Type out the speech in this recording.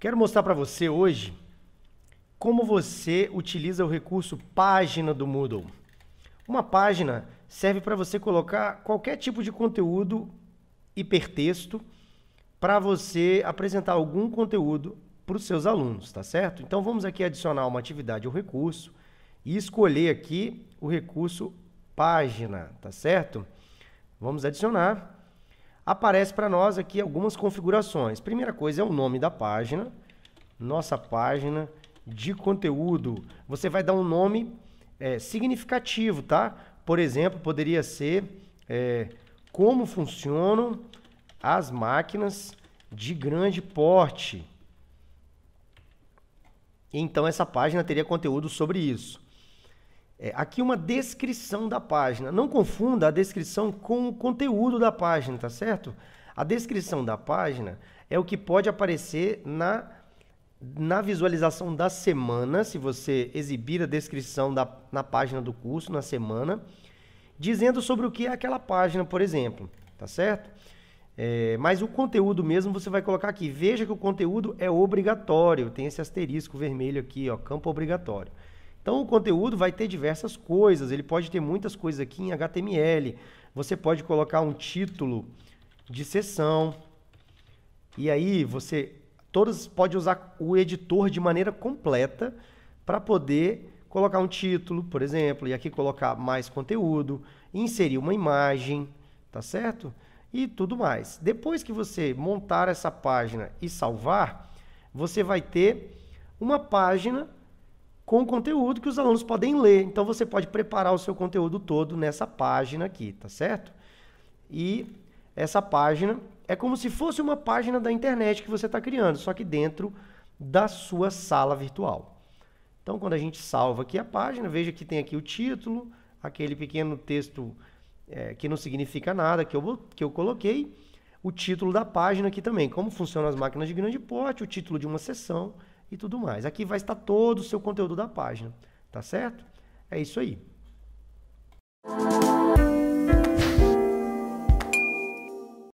Quero mostrar para você hoje como você utiliza o recurso página do Moodle. Uma página serve para você colocar qualquer tipo de conteúdo hipertexto para você apresentar algum conteúdo para os seus alunos, tá certo? Então vamos aqui adicionar uma atividade ou recurso e escolher aqui o recurso página, tá certo? Vamos adicionar. Aparece para nós aqui algumas configurações. Primeira coisa é o nome da página, nossa página de conteúdo. Você vai dar um nome é, significativo, tá? Por exemplo, poderia ser é, como funcionam as máquinas de grande porte. Então essa página teria conteúdo sobre isso. É, aqui uma descrição da página. Não confunda a descrição com o conteúdo da página, tá certo? A descrição da página é o que pode aparecer na, na visualização da semana, se você exibir a descrição da, na página do curso, na semana, dizendo sobre o que é aquela página, por exemplo, tá certo? É, mas o conteúdo mesmo você vai colocar aqui. Veja que o conteúdo é obrigatório, tem esse asterisco vermelho aqui, ó, campo obrigatório. Então o conteúdo vai ter diversas coisas, ele pode ter muitas coisas aqui em HTML. Você pode colocar um título de sessão. E aí você todos pode usar o editor de maneira completa para poder colocar um título, por exemplo, e aqui colocar mais conteúdo, inserir uma imagem, tá certo? E tudo mais. Depois que você montar essa página e salvar, você vai ter uma página com o conteúdo que os alunos podem ler. Então você pode preparar o seu conteúdo todo nessa página aqui, tá certo? E essa página é como se fosse uma página da internet que você está criando, só que dentro da sua sala virtual. Então quando a gente salva aqui a página, veja que tem aqui o título, aquele pequeno texto é, que não significa nada que eu, que eu coloquei, o título da página aqui também, como funcionam as máquinas de grande porte, o título de uma sessão, e tudo mais. Aqui vai estar todo o seu conteúdo da página, tá certo? É isso aí.